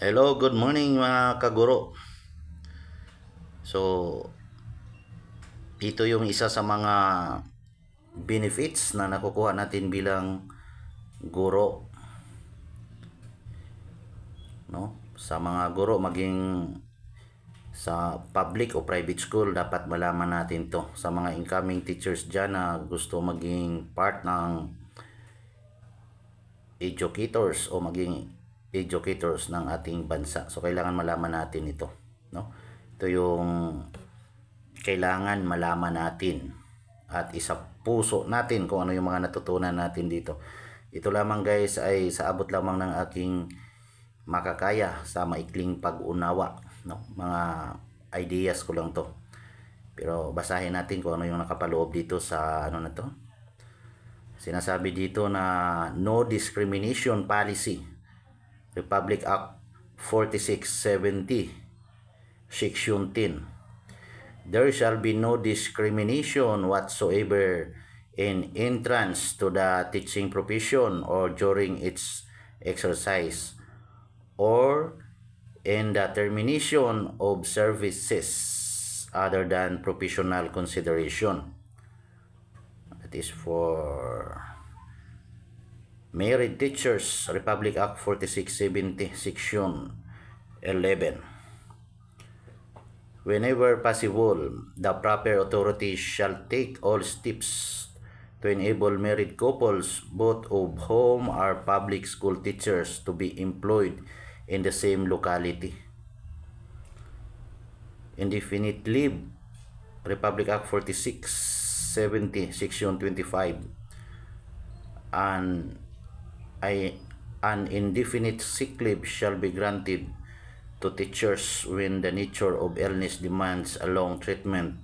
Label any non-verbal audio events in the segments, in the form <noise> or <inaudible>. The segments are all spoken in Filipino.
Hello, good morning mga kaguro. So, ito yung isa sa mga benefits na nakukuha natin bilang guro. No? Sa mga guro maging sa public o private school dapat malaman natin to sa mga incoming teachers dyan na gusto maging part ng educators o maging educators ng ating bansa. So kailangan malaman natin ito, no? Ito yung kailangan malaman natin at isa puso natin kung ano yung mga natutunan natin dito. Ito lamang guys ay sa abot lamang ng aking makakaya sa maikling pag-unawa, no? Mga ideas ko lang to. Pero basahin natin kung ano yung nakapaloob dito sa ano na to. Sinasabi dito na no discrimination policy Republic Act 4670 Section 10 There shall be no discrimination whatsoever in entrance to the teaching profession or during its exercise or in the termination of services other than professional consideration. It is for Married Teachers Republic Act 4670 Section 11 Whenever possible, the proper authorities shall take all steps to enable married couples both of whom are public school teachers to be employed in the same locality. Indefinite leave Republic Act 4670 Section 25 and I, an indefinite sick leave shall be granted to teachers when the nature of illness demands a long treatment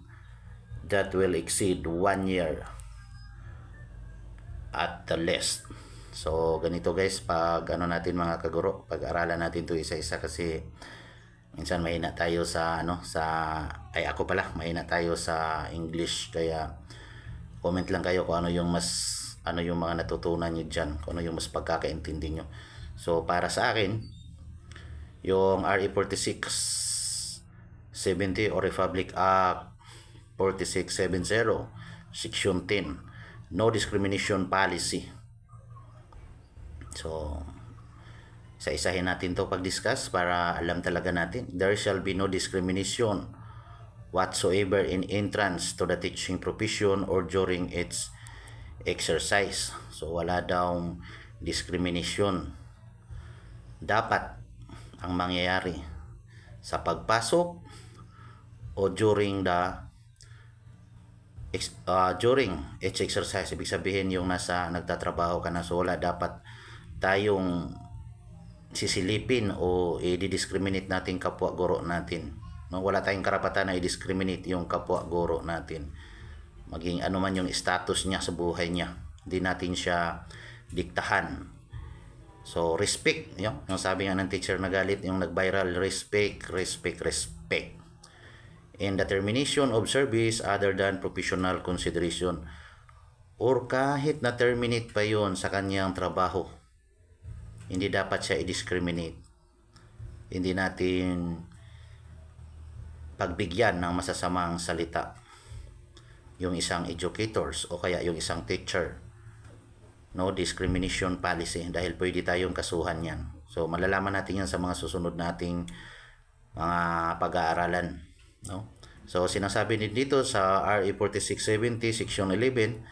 that will exceed one year at the least. So, ganito guys, pag ano natin mga kaguro, pag-aralan natin to isa-isa kasi minsan mahina tayo sa ano, sa, ay ako pala, mahina tayo sa English, kaya comment lang kayo kung ano yung mas ano yung mga natutunan nyo dyan, kung ano yung mas pagkakaintindi nyo. So, para sa akin, yung RE46 70 o Republic Act 4670 Section 10 No Discrimination Policy So isa-isahin natin to pag-discuss para alam talaga natin There shall be no discrimination whatsoever in entrance to the teaching profession or during its exercise. So wala daw discrimination. Dapat ang mangyayari sa pagpasok o during the uh, during each exercise. Ibig sabihin yung nasa nagtatrabaho ka na so wala dapat tayong sisilipin o i-discriminate natin kapwa guro natin. No, wala tayong karapatan na i-discriminate yung kapwa guro natin maging ano man yung status niya sa buhay niya hindi natin siya diktahan so respect yun yung sabi nga ng teacher na galit yung nag viral respect respect respect in the termination of service other than professional consideration or kahit na terminate pa yon sa kanyang trabaho hindi dapat siya i-discriminate hindi natin pagbigyan ng masasamang salita yung isang educators o kaya yung isang teacher. No discrimination policy dahil pwede tayong kasuhan yan. So malalaman natin yan sa mga susunod nating mga pag-aaralan. No? So sinasabi din dito sa RE 4670 Section 11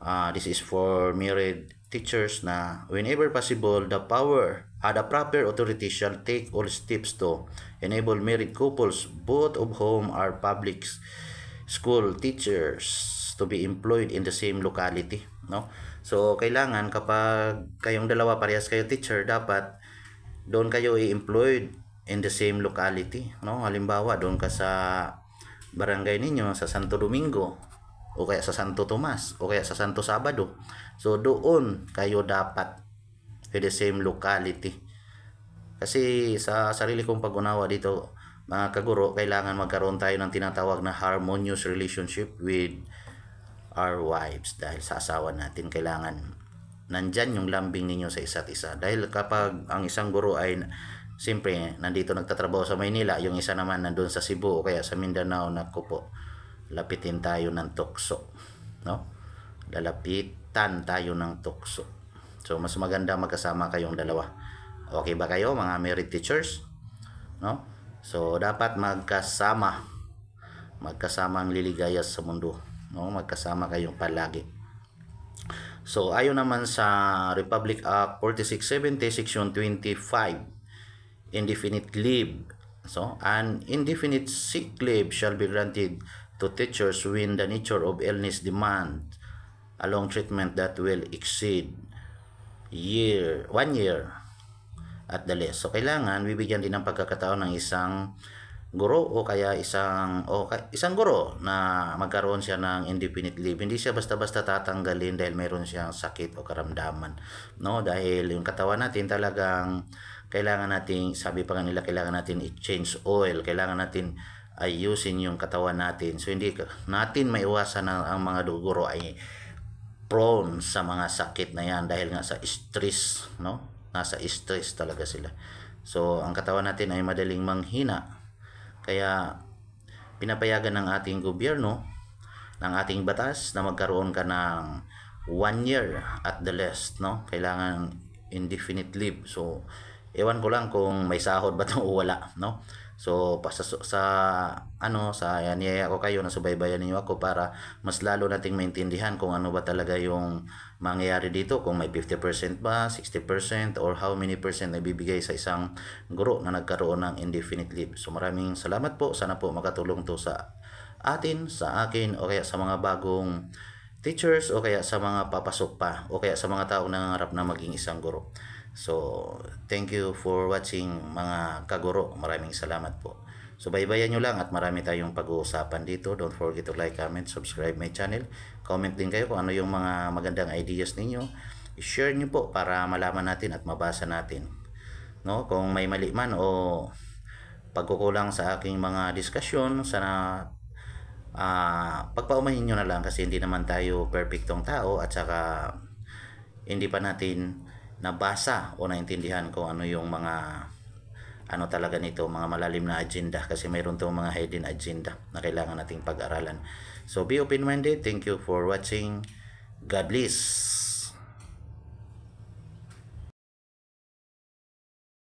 uh, ah, this is for married teachers na whenever possible the power had uh, a proper authority shall take all steps to enable married couples both of whom are publics school teachers to be employed in the same locality no so kailangan kapag kayong dalawa parehas kayo teacher dapat doon kayo i-employed in the same locality no halimbawa doon ka sa barangay ninyo sa Santo Domingo o kaya sa Santo Tomas o kaya sa Santo Sabado so doon kayo dapat in the same locality kasi sa sarili kong pag-unawa dito mga kaguro, kailangan magkaroon tayo ng tinatawag na harmonious relationship with our wives dahil sa asawa natin kailangan nandyan yung lambing ninyo sa isa't isa dahil kapag ang isang guro ay siyempre nandito nagtatrabaho sa Maynila yung isa naman nandun sa Cebu o kaya sa Mindanao nako po lapitin tayo ng tukso no? lalapitan tayo ng tukso so mas maganda magkasama kayong dalawa okay ba kayo mga married teachers no? So dapat magkasama. Magkasama ang liligaya sa mundo, no? Magkasama kayong palagi. So ayon naman sa Republic Act 4670 Section 25, indefinite leave. So an indefinite sick leave shall be granted to teachers when the nature of illness demand a long treatment that will exceed year one year at the less. So kailangan bibigyan din ng pagkakataon ng isang guro o kaya isang o isang guro na magkaroon siya ng indefinite leave. Hindi siya basta-basta tatanggalin dahil meron siyang sakit o karamdaman, no? Dahil yung katawan natin talagang kailangan nating sabi pa nila kailangan natin i-change oil, kailangan natin ayusin yung katawan natin. So hindi natin maiwasan na ang mga guro ay prone sa mga sakit na yan dahil nga sa stress, no? nasa stress talaga sila. So, ang katawan natin ay madaling manghina. Kaya, pinapayagan ng ating gobyerno, ng ating batas, na magkaroon ka ng one year at the least, no? Kailangan indefinite leave. So, ewan ko lang kung may sahod ba to o <laughs> wala, no? So pasa sa ano sa anyaya ko kayo na subaybayan niyo ako para mas lalo nating maintindihan kung ano ba talaga yung mangyayari dito kung may 50% ba, 60% or how many percent na ibibigay sa isang guro na nagkaroon ng indefinite leave. So maraming salamat po. Sana po makatulong to sa atin, sa akin o kaya sa mga bagong teachers o kaya sa mga papasok pa o kaya sa mga taong nangangarap na maging isang guro. So, thank you for watching mga kaguro. Maraming salamat po. So, baybayan nyo lang at marami tayong pag-uusapan dito. Don't forget to like, comment, subscribe my channel. Comment din kayo kung ano yung mga magandang ideas ninyo. I-share nyo po para malaman natin at mabasa natin. No? Kung may mali man o pagkukulang sa aking mga diskasyon, sana uh, pagpaumahin nyo na lang kasi hindi naman tayo perfectong tao at saka hindi pa natin nabasa o naintindihan ko ano yung mga ano talaga nito mga malalim na agenda kasi mayroon tong mga hidden agenda na kailangan nating pag-aralan. So be open-minded. Thank you for watching. God bless.